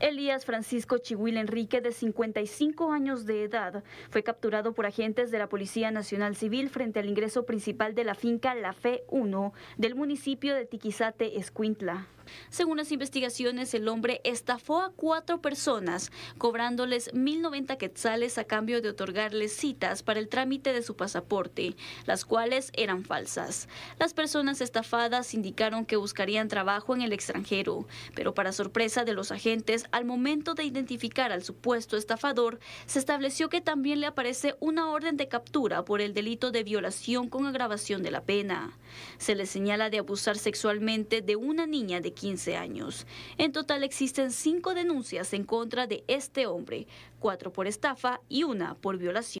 Elías Francisco Chihuil Enrique, de 55 años de edad, fue capturado por agentes de la Policía Nacional Civil frente al ingreso principal de la finca La Fe 1 del municipio de Tiquizate, Escuintla. Según las investigaciones, el hombre estafó a cuatro personas, cobrándoles 1.090 quetzales a cambio de otorgarles citas para el trámite de su pasaporte, las cuales eran falsas. Las personas estafadas indicaron que buscarían trabajo en el extranjero, pero para sorpresa de los agentes, al momento de identificar al supuesto estafador, se estableció que también le aparece una orden de captura por el delito de violación con agravación de la pena. Se le señala de abusar sexualmente de una niña de 15 años. En total existen cinco denuncias en contra de este hombre, cuatro por estafa y una por violación.